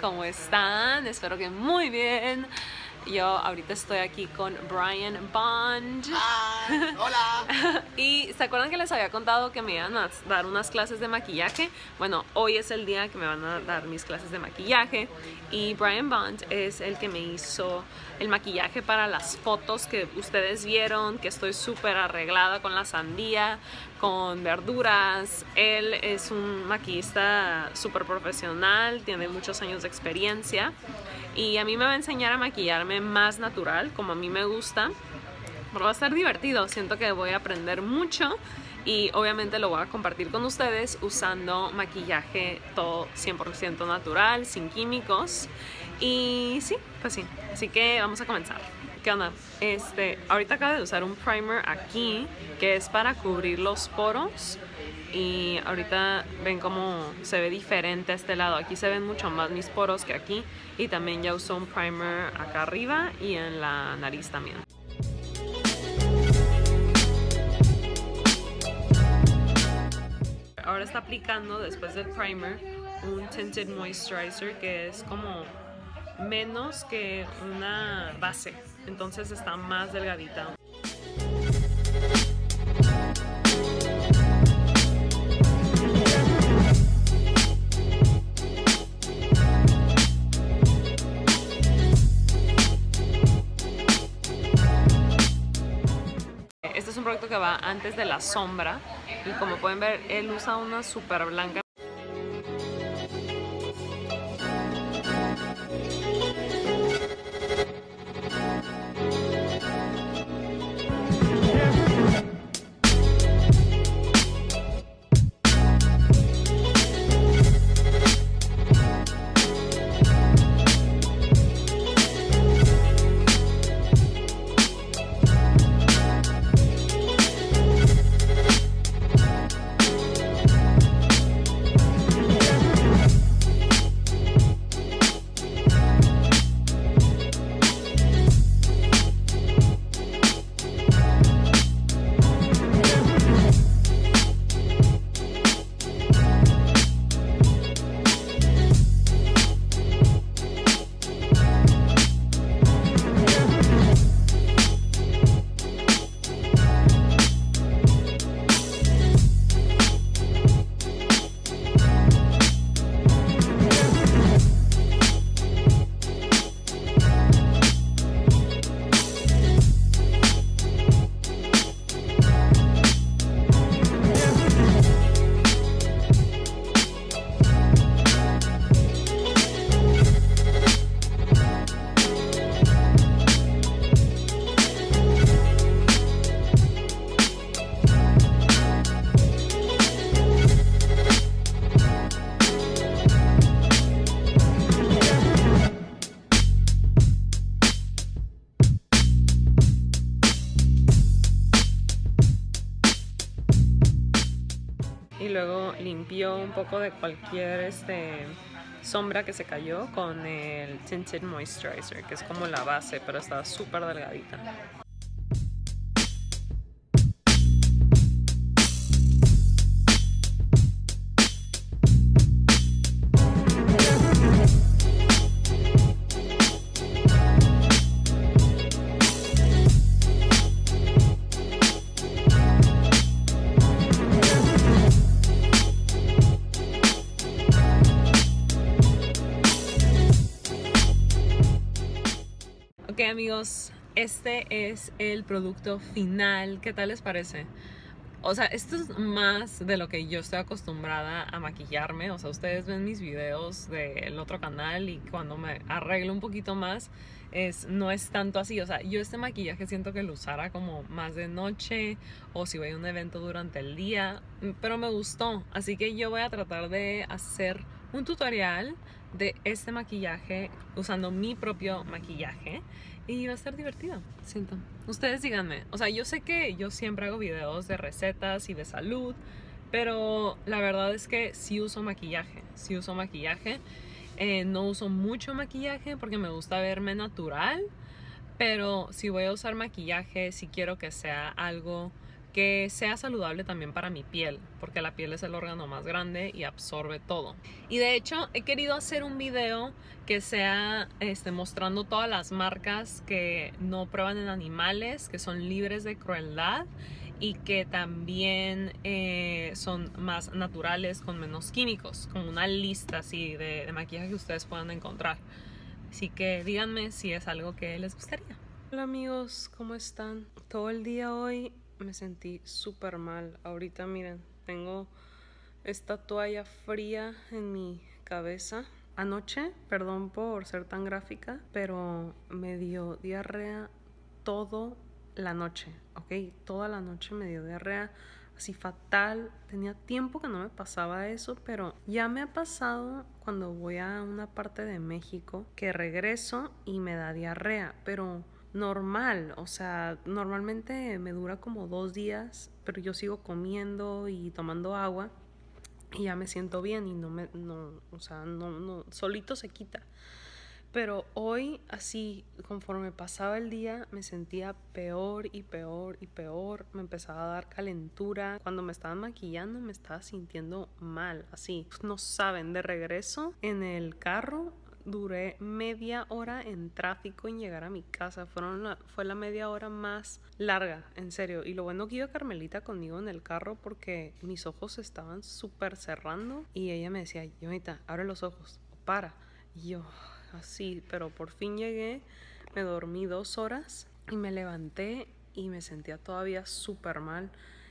¿cómo están? Espero que muy bien. Yo ahorita estoy aquí con Brian Bond. Ah, hola. y se acuerdan que les había contado que me iban a dar unas clases de maquillaje. Bueno, hoy es el día que me van a dar mis clases de maquillaje. Y Brian Bond es el que me hizo el maquillaje para las fotos que ustedes vieron, que estoy súper arreglada con la sandía con verduras. Él es un maquillista súper profesional, tiene muchos años de experiencia y a mí me va a enseñar a maquillarme más natural, como a mí me gusta. Pero va a estar divertido, siento que voy a aprender mucho y obviamente lo voy a compartir con ustedes usando maquillaje todo 100% natural, sin químicos. Y sí, pues sí, así que vamos a comenzar. ¿Qué Este, ahorita acabo de usar un primer aquí que es para cubrir los poros y ahorita ven cómo se ve diferente este lado. Aquí se ven mucho más mis poros que aquí y también ya usó un primer acá arriba y en la nariz también. Ahora está aplicando después del primer un tinted moisturizer que es como menos que una base, entonces está más delgadita. Este es un producto que va antes de la sombra y como pueden ver él usa una super blanca un poco de cualquier este, sombra que se cayó con el Tinted Moisturizer, que es como la base, pero está súper delgadita. este es el producto final. ¿Qué tal les parece? O sea, esto es más de lo que yo estoy acostumbrada a maquillarme. O sea, ustedes ven mis videos del otro canal y cuando me arreglo un poquito más, es, no es tanto así. O sea, yo este maquillaje siento que lo usara como más de noche o si voy a un evento durante el día. Pero me gustó. Así que yo voy a tratar de hacer un tutorial de este maquillaje usando mi propio maquillaje y va a estar divertido, siento. Ustedes díganme, o sea, yo sé que yo siempre hago videos de recetas y de salud, pero la verdad es que sí uso maquillaje, sí uso maquillaje. Eh, no uso mucho maquillaje porque me gusta verme natural, pero si voy a usar maquillaje, si quiero que sea algo que sea saludable también para mi piel, porque la piel es el órgano más grande y absorbe todo. Y de hecho he querido hacer un video que sea este, mostrando todas las marcas que no prueban en animales, que son libres de crueldad y que también eh, son más naturales con menos químicos, como una lista así de, de maquillaje que ustedes puedan encontrar. Así que díganme si es algo que les gustaría. Hola amigos, ¿cómo están? Todo el día hoy me sentí súper mal. Ahorita miren, tengo esta toalla fría en mi cabeza. Anoche, perdón por ser tan gráfica, pero me dio diarrea todo la noche, ¿ok? Toda la noche me dio diarrea, así fatal. Tenía tiempo que no me pasaba eso, pero ya me ha pasado cuando voy a una parte de México que regreso y me da diarrea, pero normal, o sea, normalmente me dura como dos días, pero yo sigo comiendo y tomando agua y ya me siento bien y no me, no, o sea, no, no, solito se quita. Pero hoy, así, conforme pasaba el día, me sentía peor y peor y peor. Me empezaba a dar calentura. Cuando me estaban maquillando, me estaba sintiendo mal, así. No saben, de regreso en el carro, duré media hora en tráfico en llegar a mi casa. Fueron fue la media hora más larga, en serio. Y lo bueno que iba Carmelita conmigo en el carro porque mis ojos estaban súper cerrando y ella me decía, ahorita, abre los ojos, para. Y yo, así, pero por fin llegué, me dormí dos horas y me levanté y me sentía todavía súper mal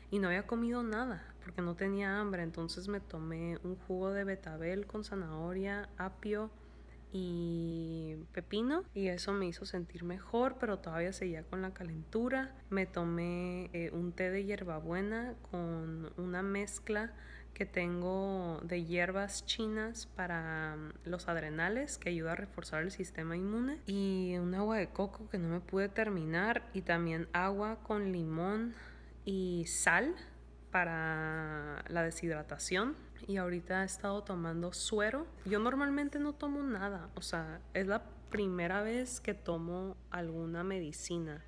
y no había comido nada porque no tenía hambre. Entonces me tomé un jugo de betabel con zanahoria, apio y pepino y eso me hizo sentir mejor pero todavía seguía con la calentura me tomé eh, un té de hierbabuena con una mezcla que tengo de hierbas chinas para mm, los adrenales que ayuda a reforzar el sistema inmune y un agua de coco que no me pude terminar y también agua con limón y sal para la deshidratación y ahorita he estado tomando suero. Yo normalmente no tomo nada, o sea, es la primera vez que tomo alguna medicina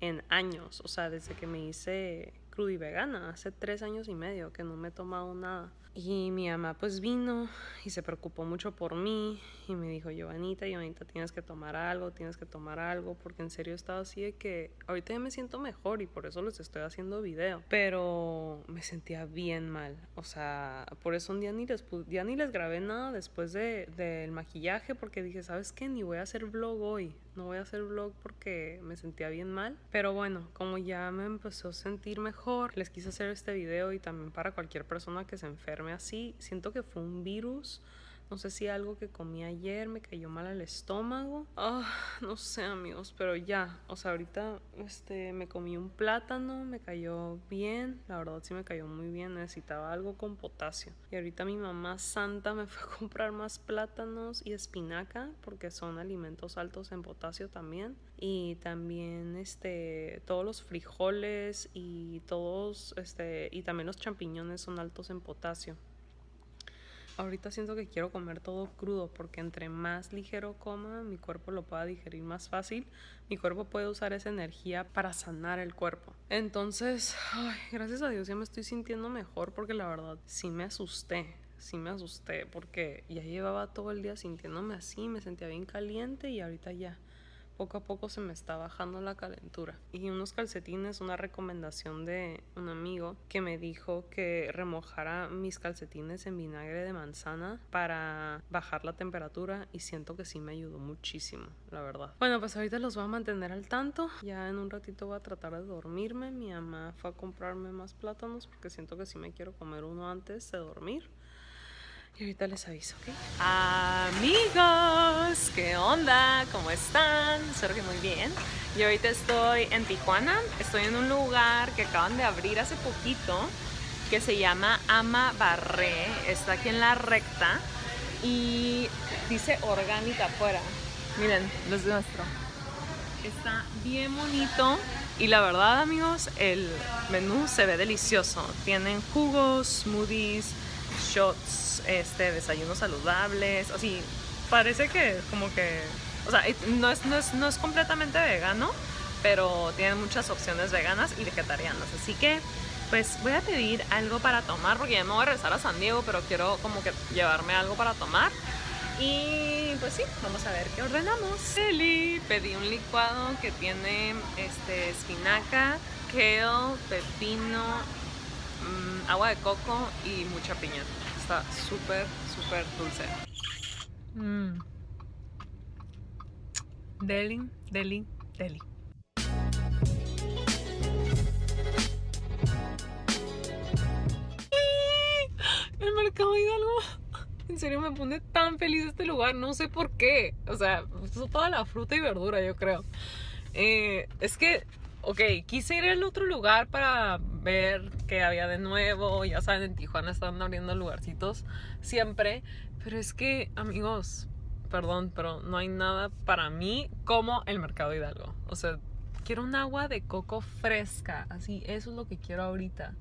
en años, o sea, desde que me hice vegana, hace tres años y medio que no me he tomado nada. Y mi mamá pues vino y se preocupó mucho por mí y me dijo, yo vanita tienes que tomar algo, tienes que tomar algo, porque en serio he estado así de que ahorita ya me siento mejor y por eso les estoy haciendo video, pero me sentía bien mal, o sea, por eso un día ni les, ya ni les grabé nada después del de, maquillaje porque dije, ¿sabes qué? Ni voy a hacer vlog hoy, no voy a hacer vlog porque me sentía bien mal, pero bueno, como ya me empezó a sentir mejor, les quise hacer este video y también para cualquier persona que se enferme así, siento que fue un virus no sé si algo que comí ayer me cayó mal al estómago. Ah, no sé, amigos, pero ya. O sea, ahorita este, me comí un plátano, me cayó bien. La verdad sí me cayó muy bien. Necesitaba algo con potasio. Y ahorita mi mamá santa me fue a comprar más plátanos y espinaca porque son alimentos altos en potasio también. Y también este, todos los frijoles y todos, este, y también los champiñones son altos en potasio ahorita siento que quiero comer todo crudo porque entre más ligero coma, mi cuerpo lo pueda digerir más fácil. Mi cuerpo puede usar esa energía para sanar el cuerpo. Entonces, gracias a Dios ya me estoy sintiendo mejor porque la verdad sí me asusté sí me asusté porque ya llevaba todo el día sintiéndome así, me sentía bien caliente y ahorita ya poco a poco se me está bajando la calentura. Y unos calcetines, una recomendación de un amigo que me dijo que remojara mis calcetines en vinagre de manzana para bajar la temperatura y siento que sí me ayudó muchísimo, la verdad. Bueno, pues ahorita los voy a mantener al tanto. Ya en un ratito voy a tratar de dormirme. Mi mamá fue a comprarme más plátanos porque siento que sí me quiero comer uno antes de dormir. Y ahorita les aviso, ¿ok? Amigos, ¿qué onda? ¿Cómo están? Espero que muy bien. Y ahorita estoy en Tijuana. Estoy en un lugar que acaban de abrir hace poquito que se llama Ama Barré. Está aquí en la recta y dice orgánica afuera. Miren, les nuestro Está bien bonito y la verdad amigos, el menú se ve delicioso. Tienen jugos, smoothies, shots, este, desayunos saludables, así, parece que como que, o sea, no es, no es, no es completamente vegano, pero tiene muchas opciones veganas y vegetarianas, así que pues voy a pedir algo para tomar porque ya me voy a regresar a San Diego, pero quiero como que llevarme algo para tomar. Y pues sí, vamos a ver qué ordenamos. Eli, pedí un licuado que tiene este, espinaca, kale, pepino Mm, agua de coco y mucha piña. Está súper, súper dulce. Delhi mm. Deli, deli, deli. El mercado algo En serio me pone tan feliz este lugar, no sé por qué. O sea, pues, toda la fruta y verdura, yo creo. Eh, es que ok, quise ir al otro lugar para ver qué había de nuevo. Ya saben, en Tijuana están abriendo lugarcitos siempre. Pero es que, amigos, perdón, pero no hay nada para mí como el Mercado Hidalgo. O sea, quiero un agua de coco fresca. Así, eso es lo que quiero ahorita.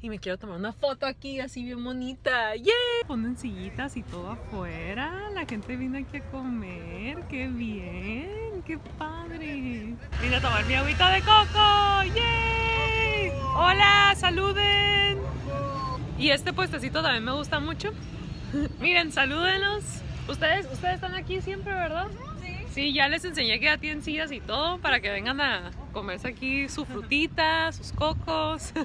Y me quiero tomar una foto aquí, así bien bonita. ¡Yeah! Ponen sillitas y todo afuera. La gente viene aquí a comer. ¡Qué bien! qué padre! Vine a tomar mi agüita de coco. ¡Yay! ¡Hola! ¡Saluden! Y este puestecito también me gusta mucho. Miren, salúdenos. Ustedes, ustedes están aquí siempre, ¿verdad? Sí. Sí, ya les enseñé que ya tienen sillas y todo para que vengan a comerse aquí su frutita, sus cocos.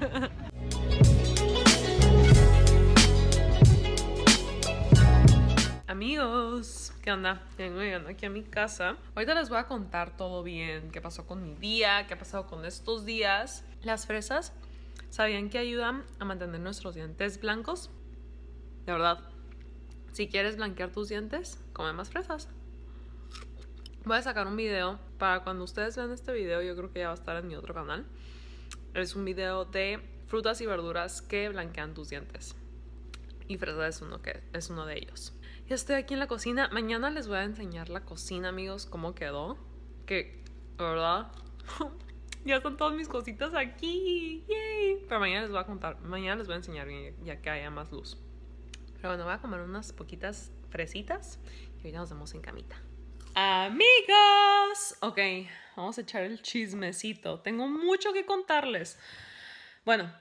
Amigos, ¿Qué onda? Vengo aquí a mi casa. Ahorita les voy a contar todo bien, qué pasó con mi día, qué ha pasado con estos días. Las fresas, ¿sabían que ayudan a mantener nuestros dientes blancos? De verdad. Si quieres blanquear tus dientes, come más fresas. Voy a sacar un video para cuando ustedes vean este video, yo creo que ya va a estar en mi otro canal. Es un video de frutas y verduras que blanquean tus dientes. Y fresa uno, que, es uno de ellos. Ya estoy aquí en la cocina. Mañana les voy a enseñar la cocina, amigos, cómo quedó. Que, ¿verdad? ya están todas mis cositas aquí. ¡Yay! Pero mañana les voy a contar. Mañana les voy a enseñar ya que haya más luz. Pero bueno, voy a comer unas poquitas fresitas. Y ahorita nos vemos en camita. Amigos, ok, vamos a echar el chismecito. Tengo mucho que contarles. Bueno,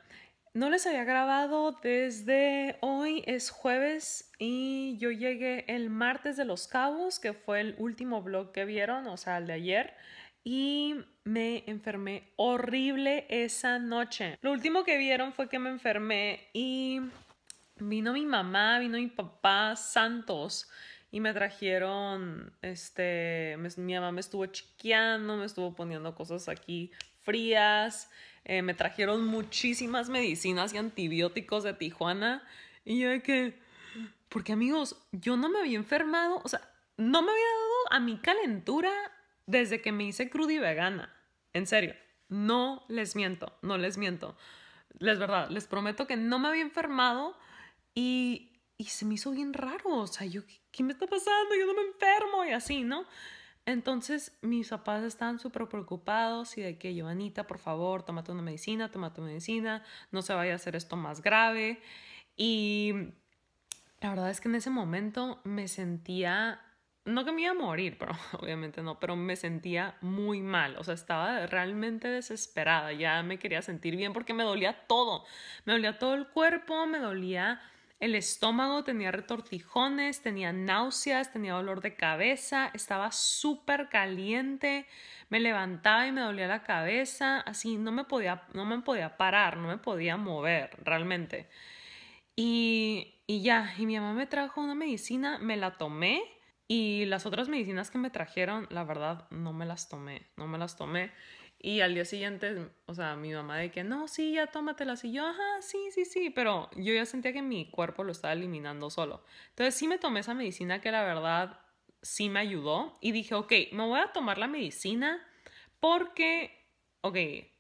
no les había grabado desde hoy, es jueves y yo llegué el martes de Los Cabos, que fue el último vlog que vieron, o sea, el de ayer, y me enfermé horrible esa noche. Lo último que vieron fue que me enfermé y vino mi mamá, vino mi papá Santos y me trajeron, este, mi mamá me estuvo chiqueando, me estuvo poniendo cosas aquí frías eh, me trajeron muchísimas medicinas y antibióticos de Tijuana. Y yo que, porque amigos, yo no me había enfermado, o sea, no me había dado a mi calentura desde que me hice cruda y vegana. En serio, no les miento, no les miento. Les verdad, les prometo que no me había enfermado y, se me hizo bien raro. O sea, yo, ¿qué me está pasando? Yo no me enfermo y así, ¿no? Entonces mis papás están súper preocupados y de que Joanita, por favor, tómate una medicina, toma tu medicina, no se vaya a hacer esto más grave. Y la verdad es que en ese momento me sentía, no que me iba a morir, pero obviamente no, pero me sentía muy mal, o sea, estaba realmente desesperada, ya me quería sentir bien porque me dolía todo, me dolía todo el cuerpo, me dolía el estómago tenía retortijones, tenía náuseas, tenía dolor de cabeza, estaba súper caliente, me levantaba y me dolía la cabeza, así no me podía, no me podía parar, no me podía mover realmente. Y, y ya, y mi mamá me trajo una medicina, me la tomé y las otras medicinas que me trajeron, la verdad, no me las tomé, no me las tomé. Y al día siguiente, o sea, mi mamá de que, no, sí, ya tómatela. Y yo, ajá, sí, sí, sí. Pero yo ya sentía que mi cuerpo lo estaba eliminando solo. Entonces sí me tomé esa medicina que la verdad sí me ayudó. Y dije, ok, me voy a tomar la medicina porque, ok,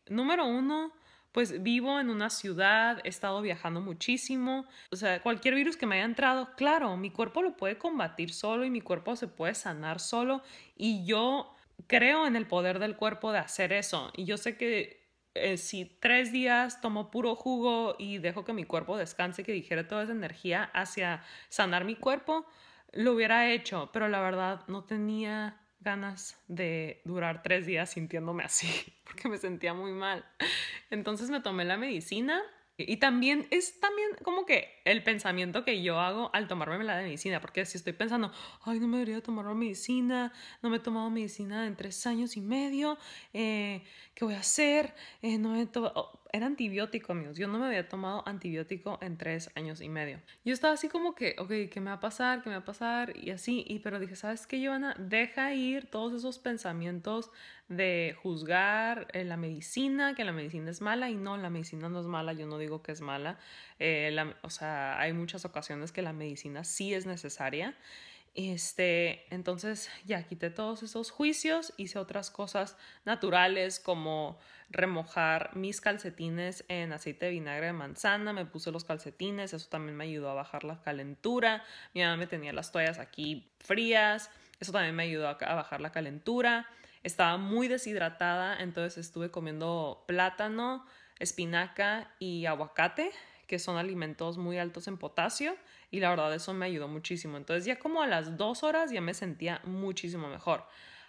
número uno, pues vivo en una ciudad, he estado viajando muchísimo. O sea, cualquier virus que me haya entrado, claro, mi cuerpo lo puede combatir solo y mi cuerpo se puede sanar solo. Y yo creo en el poder del cuerpo de hacer eso. Y yo sé que eh, si tres días tomo puro jugo y dejo que mi cuerpo descanse, que dijera toda esa energía hacia sanar mi cuerpo, lo hubiera hecho. Pero la verdad no tenía ganas de durar tres días sintiéndome así, porque me sentía muy mal. Entonces me tomé la medicina y también es también como que el pensamiento que yo hago al tomarme la medicina, porque si estoy pensando, ay, no me debería tomar medicina, no me he tomado medicina en tres años y medio, eh, ¿qué voy a hacer? Eh, no me he tomado era antibiótico, amigos. Yo no me había tomado antibiótico en tres años y medio. Yo estaba así como que, ok, ¿qué me va a pasar? ¿Qué me va a pasar? Y así. Y pero dije, ¿sabes qué, Joana? Deja ir todos esos pensamientos de juzgar eh, la medicina, que la medicina es mala. Y no, la medicina no es mala. Yo no digo que es mala. Eh, o sea, hay muchas ocasiones que la medicina sí es necesaria. Este, entonces ya quité todos esos juicios, hice otras cosas naturales como remojar mis calcetines en aceite de vinagre de manzana, me puse los calcetines, eso también me ayudó a bajar la calentura, mi mamá me tenía las toallas aquí frías, eso también me ayudó a bajar la calentura, estaba muy deshidratada, entonces estuve comiendo plátano, espinaca y aguacate que son alimentos muy altos en potasio y la verdad eso me ayudó muchísimo. Entonces ya como a las dos horas ya me sentía muchísimo mejor.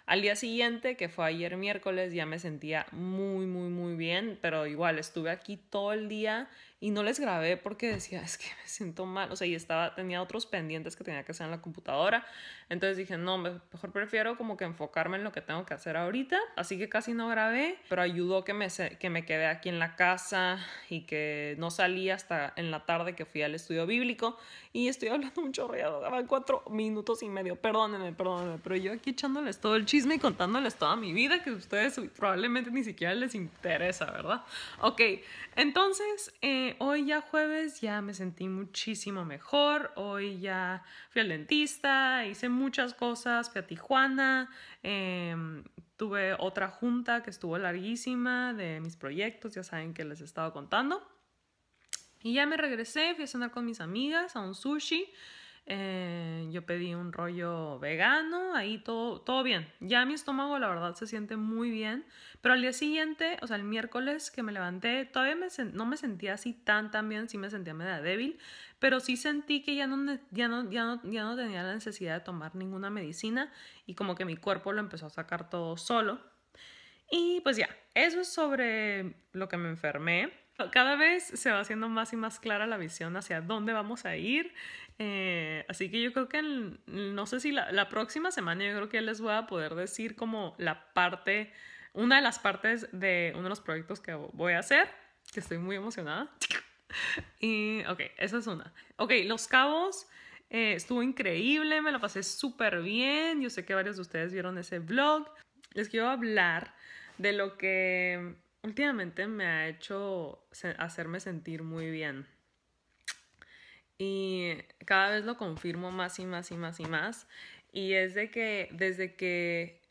Al día siguiente, que fue ayer miércoles, ya me sentía muy, muy, muy bien, pero igual estuve aquí todo el día y no les grabé porque decía, es que me siento mal, o sea, y estaba, tenía otros pendientes que tenía que hacer en la computadora, entonces dije, no, mejor prefiero como que enfocarme en lo que tengo que hacer ahorita, así que casi no grabé, pero ayudó que me, que me quedé aquí en la casa y que no salí hasta en la tarde que fui al estudio bíblico y estoy hablando un chorreado, daban cuatro minutos y medio, perdónenme, perdónenme, pero yo aquí echándoles todo el chisme y contándoles toda mi vida que a ustedes probablemente ni siquiera les interesa, ¿verdad? Ok, entonces... Eh, hoy ya jueves ya me sentí muchísimo mejor, hoy ya fui al dentista, hice muchas cosas, fui a Tijuana, em, tuve otra junta que estuvo larguísima de mis proyectos, ya saben que les estaba contando. Y ya me regresé, fui a cenar con mis amigas a un sushi. Eh, yo pedí un rollo vegano, ahí todo, todo bien. Ya mi estómago, la verdad, se siente muy bien. Pero al día siguiente, o sea, el miércoles que me levanté, todavía no me sentía así tan, tan bien, sí me sentía media débil, pero sí sentí que ya no, ya, no, ya, no, ya no tenía la necesidad de tomar ninguna medicina y como que mi cuerpo lo empezó a sacar todo solo. Y pues ya, eso es sobre lo que me enfermé cada vez se va haciendo más y más clara la visión hacia dónde vamos a ir. Eh, así que yo creo que no sé si la, próxima semana yo creo que les voy a poder decir como la parte, una de las partes de uno de los proyectos que voy a hacer, que estoy muy emocionada. Y ok, esa es una. Ok, Los Cabos. Eh, estuvo increíble, me lo pasé súper bien. Yo sé que varios de ustedes vieron ese vlog. Les quiero hablar de lo que últimamente me ha hecho hacerme sentir muy bien. Y cada vez lo confirmo más y más y más y más. Y es de que desde que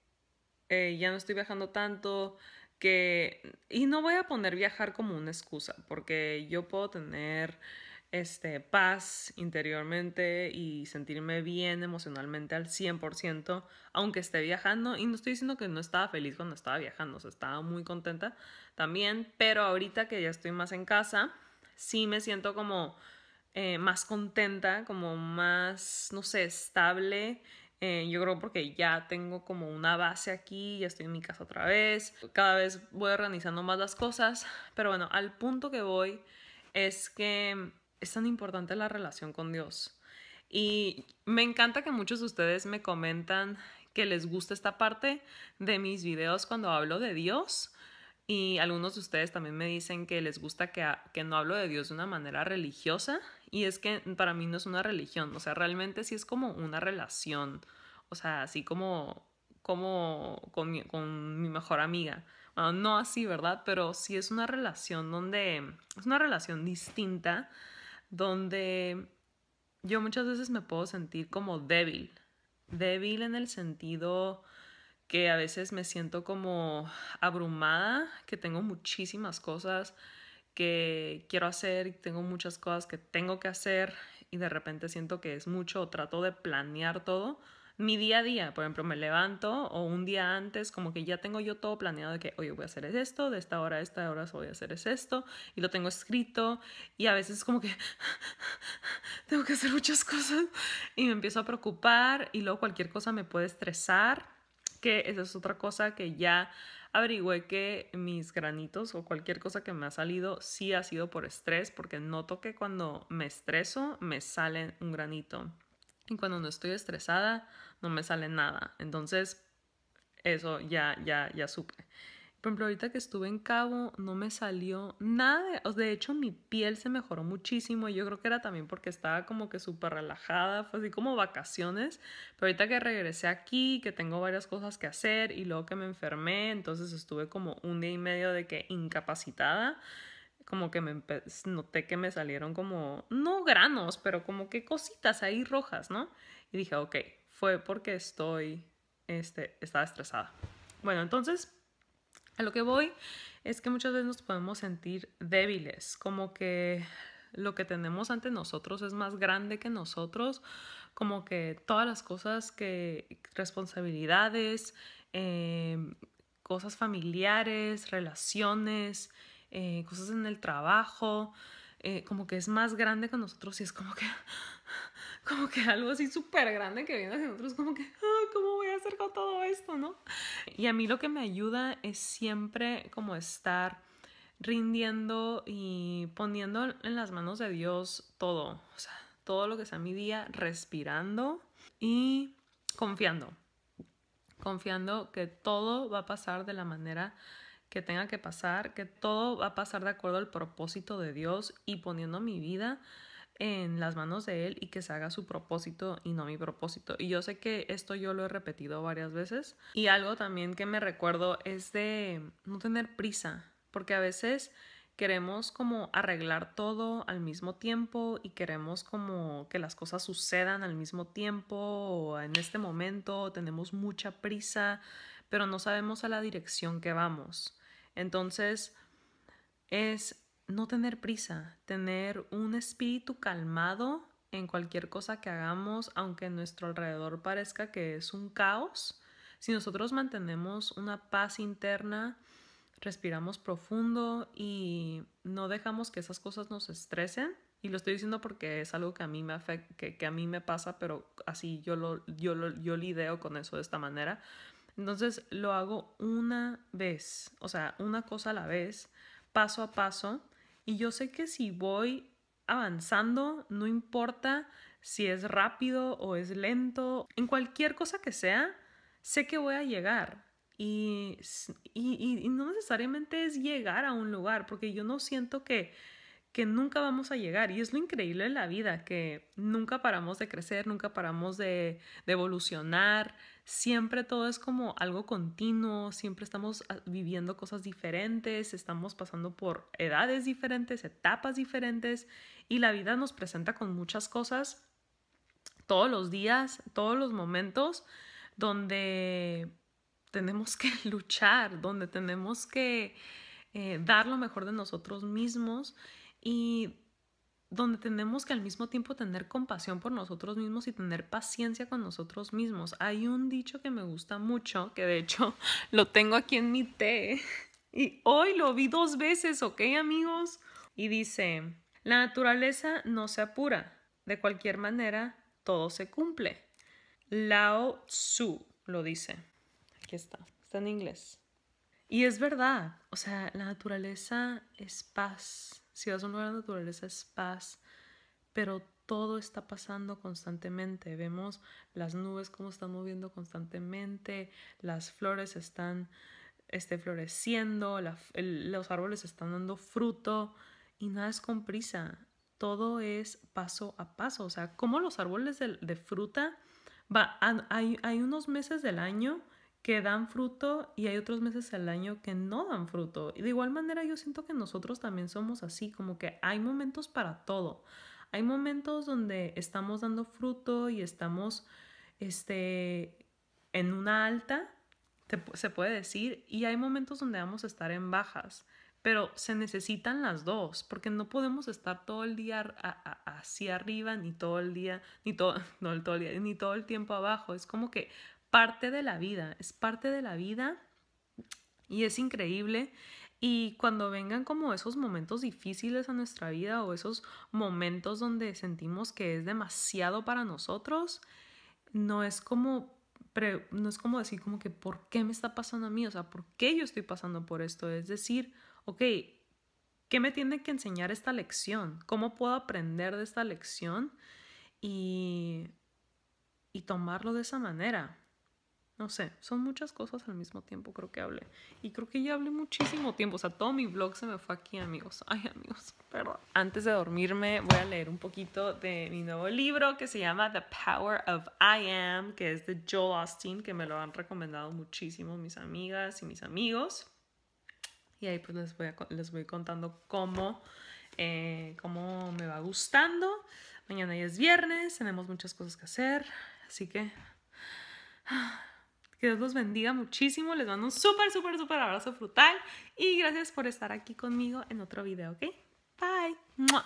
eh, ya no estoy viajando tanto, que... Y no voy a poner viajar como una excusa, porque yo puedo tener este, paz interiormente y sentirme bien emocionalmente al 100%, aunque esté viajando. Y no estoy diciendo que no estaba feliz cuando estaba viajando, o sea, estaba muy contenta también, pero ahorita que ya estoy más en casa, sí me siento como eh, más contenta, como más, no sé, estable. Eh, yo creo porque ya tengo como una base aquí, ya estoy en mi casa otra vez, cada vez voy organizando más las cosas, pero bueno, al punto que voy es que es tan importante la relación con Dios. Y me encanta que muchos de ustedes me comentan que les gusta esta parte de mis videos cuando hablo de Dios. Y algunos de ustedes también me dicen que les gusta que, que no hablo de Dios de una manera religiosa. Y es que para mí no es una religión, o sea, realmente sí es como una relación. O sea, así como, como con, mi, mejor amiga. no así, ¿verdad? Pero sí es una relación donde es una relación distinta donde yo muchas veces me puedo sentir como débil, débil en el sentido que a veces me siento como abrumada, que tengo muchísimas cosas que quiero hacer y tengo muchas cosas que tengo que hacer y de repente siento que es mucho, trato de planear todo, mi día a día, por ejemplo, me levanto o un día antes, como que ya tengo yo todo planeado de que, hoy voy a hacer esto, de esta hora a esta hora voy a hacer esto, y lo tengo escrito, y a veces como que tengo que hacer muchas cosas y me empiezo a preocupar y luego cualquier cosa me puede estresar, que esa es otra cosa que ya averigüé que mis granitos o cualquier cosa que me ha salido sí ha sido por estrés, porque noto que cuando me estreso me sale un granito. Y cuando no estoy estresada, no me sale nada. Entonces, eso ya, ya, ya supe. Por ejemplo, ahorita que estuve en Cabo, no me salió nada. De, de hecho, mi piel se mejoró muchísimo. Y yo creo que era también porque estaba como que súper relajada. Fue así como vacaciones. Pero ahorita que regresé aquí, que tengo varias cosas que hacer y luego que me enfermé, entonces estuve como un día y medio de que incapacitada como que me noté que me salieron como, no granos, pero como que cositas ahí rojas, ¿no? Y dije, ok, fue porque estoy, este, estaba estresada. Bueno, entonces, a lo que voy es que muchas veces nos podemos sentir débiles, como que lo que tenemos ante nosotros es más grande que nosotros, como que todas las cosas que, responsabilidades, em, cosas familiares, relaciones, eh, cosas en el trabajo, eh, como que es más grande que nosotros y es como que, como que algo así súper grande que viene de nosotros, como que, ah, ¿cómo voy a hacer con todo esto, no? Y a mí lo que me ayuda es siempre como estar rindiendo y poniendo en las manos de Dios todo, o sea, todo lo que sea mi día, respirando y confiando, confiando que todo va a pasar de la manera que tenga que pasar, que todo va a pasar de acuerdo al propósito de Dios y poniendo mi vida en las manos de Él y que se haga su propósito y no mi propósito. Y yo sé que esto yo lo he repetido varias veces. Y algo también que me recuerdo es de no tener prisa, porque a veces queremos como arreglar todo al mismo tiempo y queremos como que las cosas sucedan al mismo tiempo o en este momento tenemos mucha prisa, pero no sabemos a la dirección que vamos. Entonces, es no tener prisa, tener un espíritu calmado en cualquier cosa que hagamos, aunque nuestro alrededor parezca que es un caos. Si nosotros mantenemos una paz interna, respiramos profundo y no dejamos que esas cosas nos estresen, y lo estoy diciendo porque es algo que a mí me que, a mí me pasa, pero así yo lo, yo lo, yo lidio con eso de esta manera entonces lo hago una vez, o sea, una cosa a la vez, paso a paso. Y yo sé que si voy avanzando, no importa si es rápido o es lento, en cualquier cosa que sea, sé que voy a llegar. Y, y, y, no necesariamente es llegar a un lugar, porque yo no siento que que nunca vamos a llegar. Y es lo increíble en la vida, que nunca paramos de crecer, nunca paramos de, evolucionar, siempre todo es como algo continuo, siempre estamos ah, viviendo cosas diferentes, estamos pasando por edades diferentes, etapas diferentes, y la vida nos presenta con muchas cosas todos los días, todos los momentos donde tenemos que luchar, donde tenemos que eh, dar lo mejor de nosotros mismos y donde tenemos que al mismo tiempo tener compasión por nosotros mismos y tener paciencia con nosotros mismos. Hay un dicho que me gusta mucho, que de hecho lo tengo aquí en mi té y hoy lo vi dos veces, ¿ok amigos? Y dice, la naturaleza no se apura, de cualquier manera todo se cumple. Lao Tzu lo dice. Aquí está, está en inglés. Y es verdad, o sea, la naturaleza es paz, si vas a un naturaleza es paz, pero todo está pasando constantemente. Vemos las nubes cómo están moviendo constantemente, las flores están este, floreciendo, los árboles están dando fruto y nada es con prisa. Todo es paso a paso. O sea, como los árboles de, fruta, va, hay, hay unos meses del año que dan fruto y hay otros meses al año que no dan fruto. Y de igual manera yo siento que nosotros también somos así, como que hay momentos para todo. Hay momentos donde estamos dando fruto y estamos este, en una alta, se puede decir, y hay momentos donde vamos a estar en bajas, pero se necesitan las dos, porque no podemos estar todo el día hacia arriba, ni todo el día, ni todo, todo el día, ni todo el tiempo abajo. Es como que parte de la vida, es parte de la vida y es increíble. Y cuando vengan como esos momentos difíciles a nuestra vida o esos momentos donde sentimos que es demasiado para nosotros, no es como no es como decir como que por qué me está pasando a mí, o sea, por qué yo estoy pasando por esto, es decir, ok, ¿qué me tiene que enseñar esta lección? ¿Cómo puedo aprender de esta lección? Y, y tomarlo de esa manera. No sé, son muchas cosas al mismo tiempo creo que hablé. Y creo que ya hablé muchísimo tiempo. O sea, todo mi vlog se me fue aquí, amigos. Ay, amigos, perdón. Antes de dormirme voy a leer un poquito de mi nuevo libro que se llama The Power of I Am, que es de Joel Austin, que me lo han recomendado muchísimo mis amigas y mis amigos. Y ahí pues les voy, les voy contando cómo, eh, cómo me va gustando. Mañana ya es viernes, tenemos muchas cosas que hacer. Así que... Ah, que Dios los bendiga muchísimo. Les mando un súper, súper, súper abrazo frutal. Y gracias por estar aquí conmigo en otro video, ¿ok? Bye.